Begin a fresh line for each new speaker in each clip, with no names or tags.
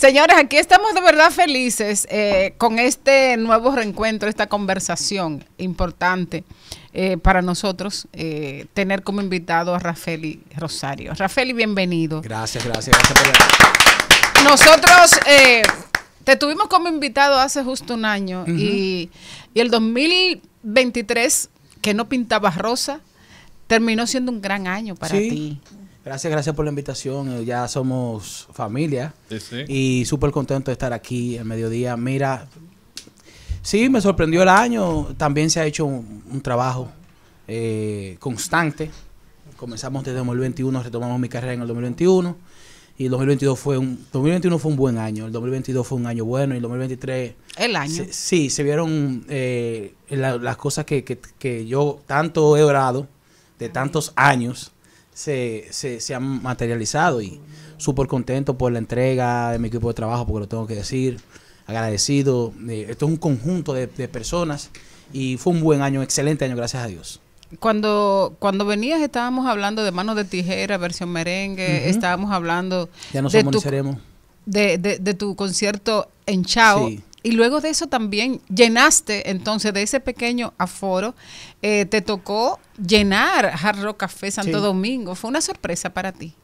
Señores, aquí estamos de verdad felices eh, con este nuevo reencuentro, esta conversación importante eh, para nosotros, eh, tener como invitado a Rafeli Rosario. Rafeli, bienvenido. Gracias, gracias, Nosotros te tuvimos como invitado hace justo un año y, el 2023, que no pintaba rosa, terminó siendo un gran año para ti.
Gracias, gracias por la invitación. Eh, ya somos familia. Y súper contento de estar aquí en mediodía. Mira, sí, me sorprendió el año. También se ha hecho un, trabajo eh, constante. Comenzamos desde 2021, retomamos mi carrera en el 2021. Y el 2022 fue un, 2021 fue un buen año. El 2022 fue un año bueno. Y el 2023. El año. sí, se vieron eh, las cosas que, que yo tanto he orado de tantos años se, se, han materializado y súper contento por la entrega de mi equipo de trabajo, porque lo tengo que decir, agradecido. Eh, esto es un conjunto de, personas y fue un buen año, un excelente año, gracias a Dios
cuando cuando venías estábamos hablando de manos de tijera versión merengue estábamos hablando de, tu, de, de, tu concierto en Chao y luego de eso también llenaste, entonces, de ese pequeño aforo, eh, te tocó llenar Jarro Café Santo Domingo. Fue una sorpresa para ti.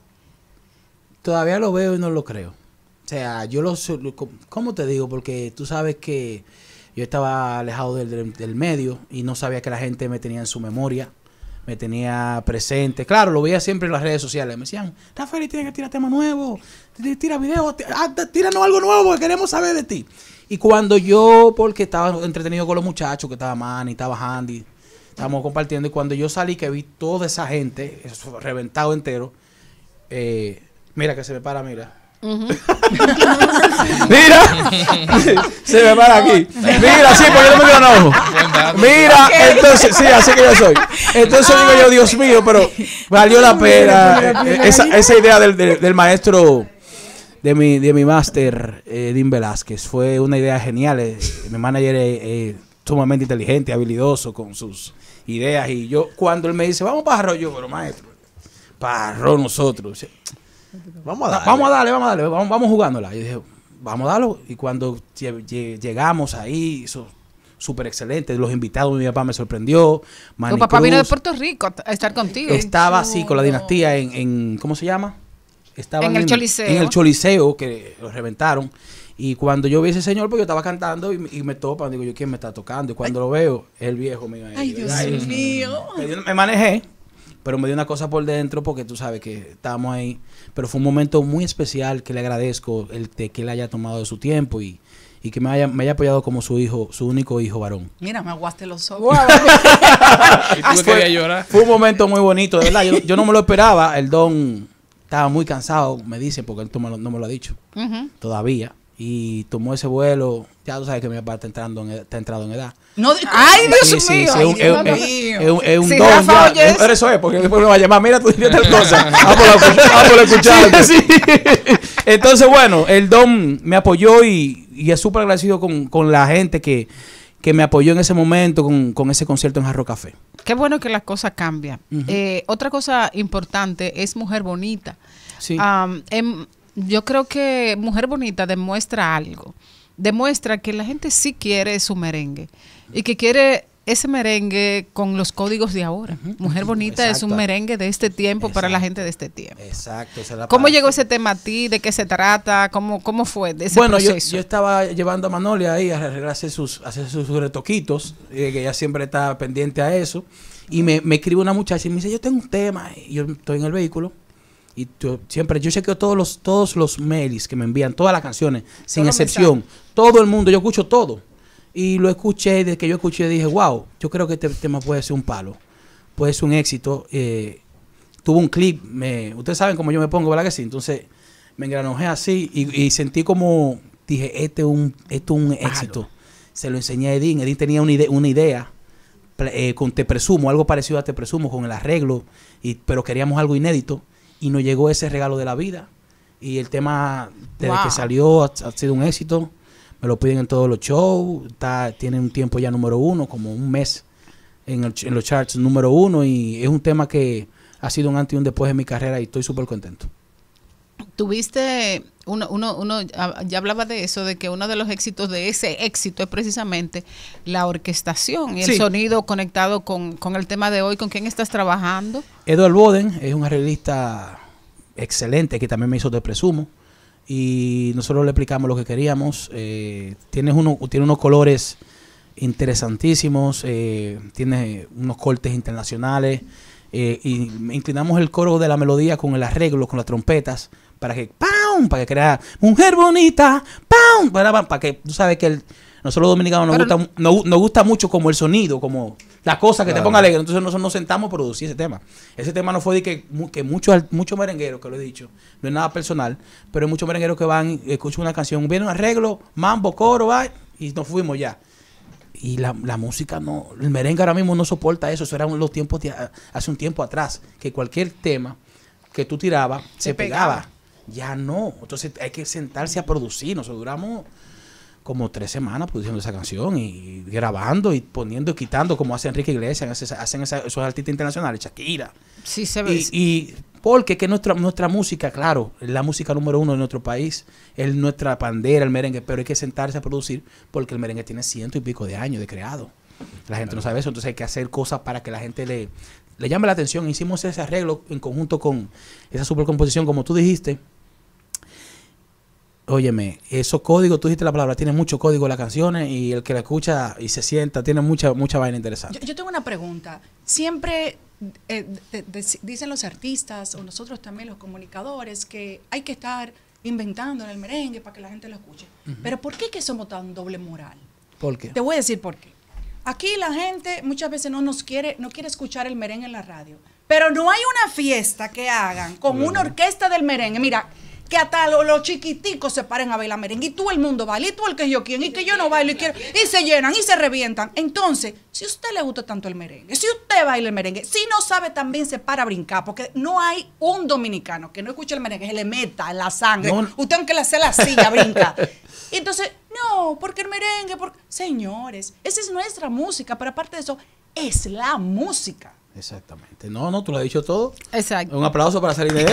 Todavía lo veo y no lo creo. O sea, yo lo... ¿Cómo te digo? Porque tú sabes que yo estaba alejado del, del medio y no sabía que la gente me tenía en su memoria me tenía presente. Claro, lo veía siempre en las redes sociales. Me decían, Rafael, tienes que tirar tema nuevo, tira videos, ah, tíranos algo nuevo porque queremos saber de ti. Y cuando yo, porque estaba entretenido con los muchachos, que estaba Manny, estaba Handy, estábamos compartiendo, y cuando yo salí que vi toda esa gente, reventado entero, eh, mira que se me para, mira.
Mira, se me para aquí. Mira, sí, porque no me un ojo.
Mira, entonces,
sí, así que yo soy. Entonces digo yo, ah. Dios mío, pero valió la pena eh, esa, idea del, maestro de mi de mi máster eh, Dean Velázquez fue una idea genial eh. mi manager es sumamente inteligente habilidoso con sus ideas y yo cuando él me dice vamos para arroyo pero maestro para nosotros Vamos a darle. Vamos a darle, vamos a darle, vamos, jugándola. Y dije, vamos a darlo. Y cuando llegamos ahí, eso súper excelente. Los invitados, mi papá me sorprendió. tu papá vino de
Puerto Rico a estar contigo. Estaba
así con la dinastía en, ¿cómo se llama? Estaba en, el Choliseo. En el Choliseo, que lo reventaron. Y cuando yo vi ese señor, pues yo estaba cantando y, me topan. Digo, yo, ¿quién me está tocando? Y cuando lo veo, es el viejo mío. Ay, Dios mío. me manejé. Pero me dio una cosa por dentro porque tú sabes que estábamos ahí. Pero fue un momento muy especial que le agradezco el que él haya tomado de su tiempo y, que me haya, me haya apoyado como su hijo, su único hijo varón.
Mira, me aguaste los ojos.
fue, un momento muy bonito, verdad. Yo, no me lo esperaba. El don estaba muy cansado, me dice porque él no me lo ha dicho todavía. Y tomó ese vuelo. Ya tú sabes que mi papá está entrando en, está entrado en edad. No, ay, Dios mío. es un, don. Eso es, porque después me va a llamar. Mira, tú dirías tal cosa. Vamos a escuchar. Sí, Entonces, bueno, el don me apoyó y, es súper agradecido con, la gente que, me apoyó en ese momento con, ese concierto en Jarro Café.
Qué bueno que las cosas cambian. Eh, otra cosa importante es Mujer Bonita. Sí. Em, yo creo que Mujer Bonita demuestra algo demuestra que la gente sí quiere su merengue y que quiere ese merengue con los códigos de ahora. Mujer Bonita es un merengue de este tiempo para la gente de este tiempo. Exacto. ¿Cómo llegó ese tema a ti? ¿De qué se trata? ¿Cómo, cómo fue bueno, Yo,
estaba llevando a Manolia ahí a hacer sus, hacer sus retoquitos, eh, que ella siempre está pendiente a eso. Y me, me escribe una muchacha y me dice, yo tengo un tema. Y yo estoy en el vehículo y yo, siempre yo chequeo todos los todos los mails que me envían, todas las canciones, sin excepción. Todo el mundo, yo escucho todo. Y lo escuché, desde que yo escuché dije, wow, yo creo que este tema puede ser un palo, puede ser un éxito. Eh, tuvo un clip, me, ustedes saben cómo yo me pongo, ¿verdad que sí? Entonces me engranojé así y, sentí como, dije, este un, esto un éxito. Se lo enseñé a Edín Edín tenía una, una idea. Eh, con Te Presumo, algo parecido a Te Presumo, con el arreglo, y, pero queríamos algo inédito y nos llegó ese regalo de la vida. Y el tema, desde que salió, ha, sido un éxito. Me lo piden en todos los shows. Está, tiene un tiempo ya número uno, como un mes en, en los charts número uno. Y es un tema que ha sido un antes y un después de mi carrera y estoy súper contento.
Tuviste, uno, uno, uno, ya hablaba de eso, de que uno de los éxitos de ese éxito es precisamente la orquestación y el sonido conectado con, el tema de hoy. ¿Con quién estás trabajando?
Eduard Boden es un arreglista excelente que también me hizo de Presumo y nosotros le explicamos lo que queríamos. Eh, tiene, uno, tiene unos colores interesantísimos, eh, tiene unos cortes internacionales. Eh, y inclinamos el coro de la melodía con el arreglo, con las trompetas para que, ¡pam! Para que crea mujer bonita, ¡pam! Para, para que tú sabes que el, nosotros los dominicanos nos gusta, nos, gusta mucho como el sonido, como las cosas que te ponga alegre. Entonces nosotros nos sentamos a producir ese tema. Ese tema no fue de que, que muchos muchos merengueros, que lo he dicho, no es nada personal, pero hay muchos merengueros que van, escuchan una canción, vienen un arreglo, mambo, coro, y nos fuimos ya. Y la, música no, el merengue ahora mismo no soporta eso. Eso eran los tiempos hace un tiempo atrás, que cualquier tema que tú tirabas se, pegaba. Ya no. Entonces hay que sentarse a producir. Nosotros duramos como tres semanas produciendo esa canción y grabando y poniendo y quitando como hace Enrique Iglesias, hacen esos artistas internacionales, Shakira. Sí, se ve. Y, y, porque que nuestra, nuestra música, claro, la música número uno de nuestro país, es nuestra bandera, el merengue, pero hay que sentarse a producir porque el merengue tiene ciento y pico de años de creado. La gente no sabe eso, entonces hay que hacer cosas para que la gente le, le llame la atención. Hicimos ese arreglo en conjunto con esa supercomposición, como tú dijiste, Óyeme, esos códigos, tú dijiste la palabra, tiene mucho código las canciones y el que la escucha y se sienta, tiene mucha, mucha vaina interesante.
Yo, tengo una pregunta. Siempre eh, dicen los artistas o nosotros también los comunicadores que hay que estar inventando en el merengue para que la gente lo escuche. Pero ¿por qué que somos tan doble moral? ¿Por qué? Te voy a decir por qué. Aquí la gente muchas veces no nos quiere, no quiere escuchar el merengue en la radio. Pero no hay una fiesta que hagan con una orquesta del merengue. Mira, que hasta los, chiquiticos se paren a bailar merengue. Y todo el mundo baila, y todo el que yo quiero, y que yo no bailo, y, quiero, y se llenan, y se revientan. Entonces, si a usted le gusta tanto el merengue, si usted baila el merengue, si no sabe también se para a brincar, porque no hay un dominicano que no escuche el merengue, se le meta en la sangre. Usted aunque le hace la silla, brinca. Y entonces, no, porque el merengue, porque... Señores, esa es nuestra música, pero aparte de eso, es la música.
Exactamente. No, no, tú lo has dicho todo. Exacto. Un aplauso para salir de él.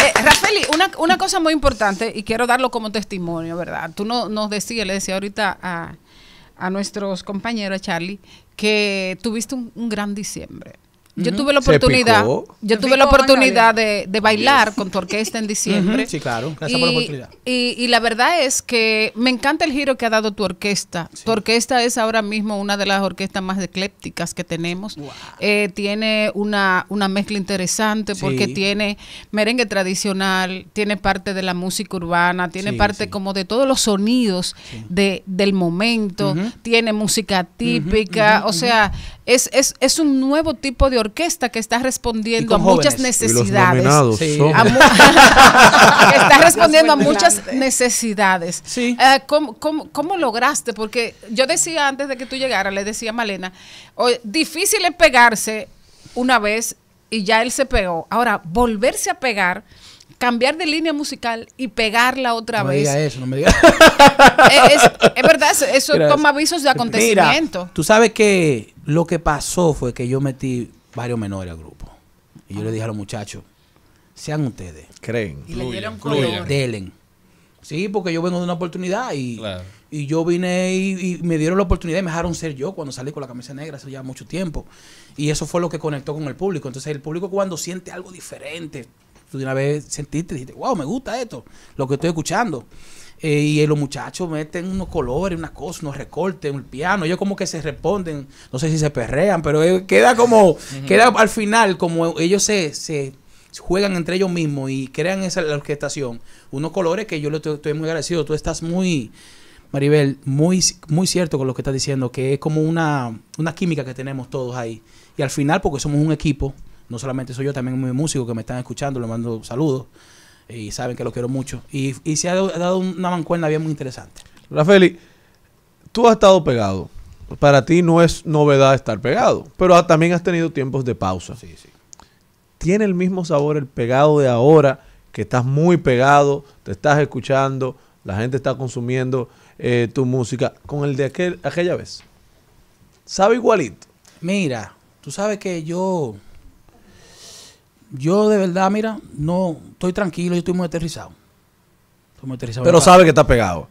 Eh, una, una, cosa muy importante y quiero darlo como testimonio, ¿verdad? Tú no, nos decías, le decía ahorita a, a nuestros compañeros, Charlie, que tuviste un gran diciembre. Yo tuve la oportunidad, yo tuve la oportunidad de, bailar con tu orquesta en diciembre. Sí, claro, gracias y, por la oportunidad. Y, la verdad es que me encanta el giro que ha dado tu orquesta. Tu orquesta es ahora mismo una de las orquestas más eclépticas que tenemos. Eh, tiene una, una mezcla interesante porque tiene merengue tradicional, tiene parte de la música urbana, tiene parte como de todos los sonidos de, del momento, tiene música típica, o sea, es, es, es un nuevo tipo de orquesta orquesta que está respondiendo a muchas necesidades. está respondiendo a muchas necesidades. Sí. Eh, ¿cómo, lograste? Porque yo decía antes de que tú llegaras, le decía a Malena, difícil es pegarse una vez y ya él se pegó. Ahora, volverse a pegar cambiar de línea musical y pegarla otra no me vez. eso, no me digas es, es, verdad, eso son toma avisos de acontecimiento.
tú sabes que lo que pasó fue que yo metí varios menores al grupo. Y yo le dije a los muchachos, sean ustedes.
Creen. Y le dieron color. Delen.
Sí, porque yo vengo de una oportunidad y, yo vine y, me dieron la oportunidad y me dejaron ser yo cuando salí con la camisa negra eso ya mucho tiempo. Y eso fue lo que conectó con el público. Entonces el público cuando siente algo diferente, tú de una vez sentiste y dijiste, wow, me gusta esto, lo que estoy escuchando. Eh, y eh, los muchachos meten unos colores, unas cosas, unos recortes, un piano. Ellos como que se responden, no sé si se perrean, pero eh, queda como, queda al final, como ellos se, se juegan entre ellos mismos y crean esa orquestación. Unos colores que yo le estoy, muy agradecido. Tú estás muy, Maribel, muy, muy cierto con lo que estás diciendo, que es como una, una química que tenemos todos ahí. Y al final, porque somos un equipo, no solamente soy yo, también mis músicos que me están escuchando, les mando saludos y saben que lo quiero mucho. Y, se ha dado
una mancuerna bien muy interesante. Rafeli, tú has estado pegado. Para ti no es novedad estar pegado, pero también has tenido tiempos de pausa. Sí, sí. ¿Tiene el mismo sabor el pegado de ahora, que estás muy pegado, te estás escuchando, la gente está consumiendo eh, tu música, con el de aquella vez? ¿Sabe igualito? Mira, tú sabes que yo
yo de verdad, mira, no estoy tranquilo, yo estoy muy aterrizado. Pero sabe que está pegado.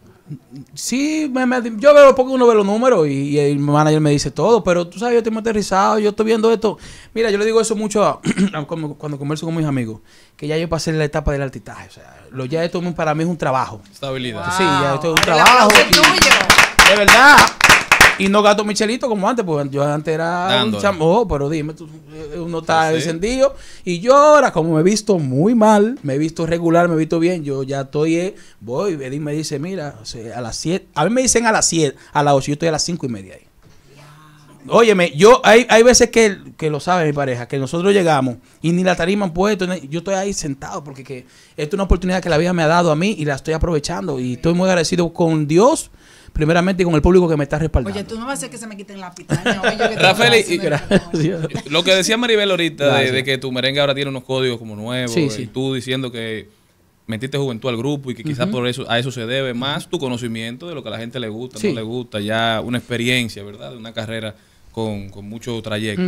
Sí, me, yo veo porque uno ve los números y, el manager me dice todo, pero tú sabes, yo estoy muy aterrizado, yo estoy viendo esto. Mira, yo le digo eso mucho cuando converso con mis amigos, que ya yo pasé la etapa del altitaje. O sea, lo, ya esto para mí es un trabajo.
Estabilidad. Sí, esto es un trabajo. de
verdad, y no gato Michelito como antes, porque yo antes era un chamo, oh, pero dime, tú, eh, uno está descendido. encendido. Y yo ahora, como me he visto muy mal, me he visto regular, me he visto bien, yo ya estoy, eh, voy, Eddie me dice, mira, a las 7, a mí me dicen a las 7, a las 8, yo estoy a las 5 y media ahí. Óyeme, yo hay, hay veces que, que, lo sabe mi pareja, que nosotros llegamos y ni la tarima han puesto, yo estoy ahí sentado porque que, esto es una oportunidad que la vida me ha dado a mí y la estoy aprovechando y estoy muy agradecido con Dios primeramente con el público que me está respaldando.
Oye, tú no vas a hacer que se me quiten la Rafael, lo que decía Maribel ahorita de,
que tu merengue ahora tiene unos códigos como nuevos, y eh, tú diciendo que metiste juventud al grupo y que quizás por eso a eso se debe más tu conocimiento de lo que a la gente le gusta, no le gusta, ya una experiencia, ¿verdad? De una carrera con, mucho trayecto.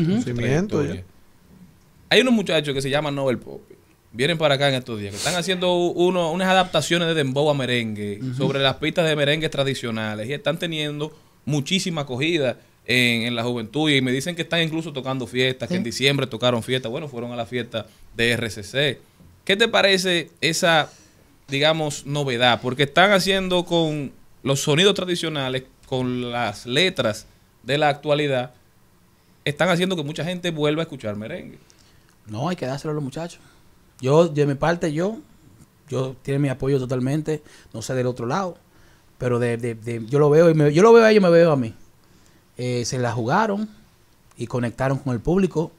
Hay unos muchachos que se llaman Nobel Pop vienen para acá en estos días, que están haciendo unas adaptaciones de dembow a merengue, sobre las pistas de merengue tradicionales, y están teniendo muchísima acogida en, la juventud, y me dicen que están incluso tocando fiestas, que en diciembre tocaron fiestas, bueno, fueron a la fiesta de RCC. ¿Qué te parece esa, digamos, novedad? Porque están haciendo con los sonidos tradicionales, con las letras de la actualidad, están haciendo que mucha gente vuelva a escuchar merengue. No, hay que dárselo a
los muchachos. Yo, de mi parte, yo, yo tiene mi apoyo totalmente, no sé del otro lado, pero de, yo lo veo y yo lo veo a ellos, me veo a mí. Eh, se la jugaron y conectaron con el público.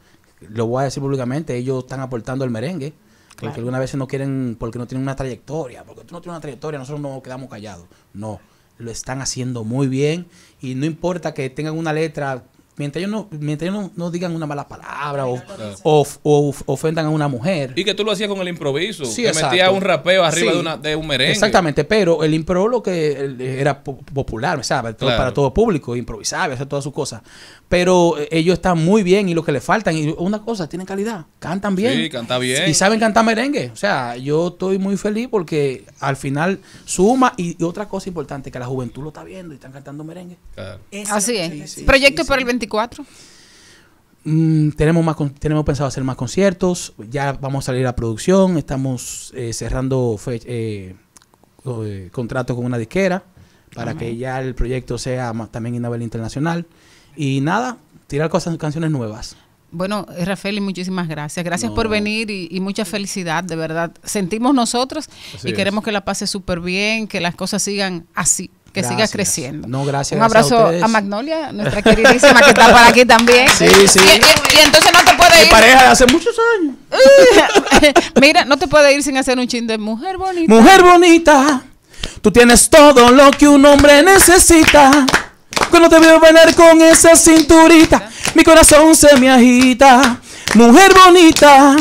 Lo voy a decir públicamente, ellos están aportando el merengue. Porque algunas veces no quieren, porque no tienen una trayectoria, porque tú no tienes una trayectoria, nosotros nos quedamos callados. No, lo están haciendo muy bien y no importa que tengan una letra mientras ellos no, mientras digan una mala palabra
o,
ofendan a una mujer.
Y que tú lo hacías con el improviso. Sí, que metías un rapeo arriba de, una, un merengue. Exactamente,
pero el impro lo que era popular, ¿sabes? Para todo público, improvisable, hacer todas sus cosas. Pero eh, ellos están muy bien y lo que les faltan, y una cosa, tienen calidad, cantan bien. Sí, cantan bien. Y saben cantar merengue. O sea, yo estoy muy feliz porque al final suma y, otra cosa importante, que la juventud lo está viendo y están cantando merengue. Así es. Proyecto para el 24 Mm, tenemos, más, tenemos pensado hacer más conciertos, ya vamos a salir a producción, estamos eh, cerrando eh, eh, contrato con una disquera para que ya el proyecto sea también en nivel internacional. Y nada, tirar cosas, canciones nuevas.
Bueno, eh, Rafael, muchísimas gracias. Gracias por venir y, mucha felicidad, de verdad. Sentimos nosotros y queremos que la pase súper bien, que las cosas sigan así. Que sigas creciendo. No, gracias. Un abrazo a, Magnolia, nuestra queridísima que está por aquí también. Sí, sí. Y, entonces no te puede ir. Mi pareja de hace muchos años. Mira, no te puede ir sin hacer un ching de mujer bonita. Mujer
bonita, tú tienes todo lo que un hombre necesita. Cuando te veo bailar con esa cinturita, mi corazón se me agita. Mujer bonita.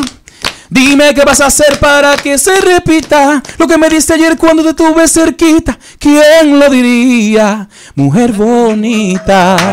Dime qué vas a hacer para que se repita lo que me diste ayer cuando te tuve cerquita. ¿Quién lo diría? Mujer bonita.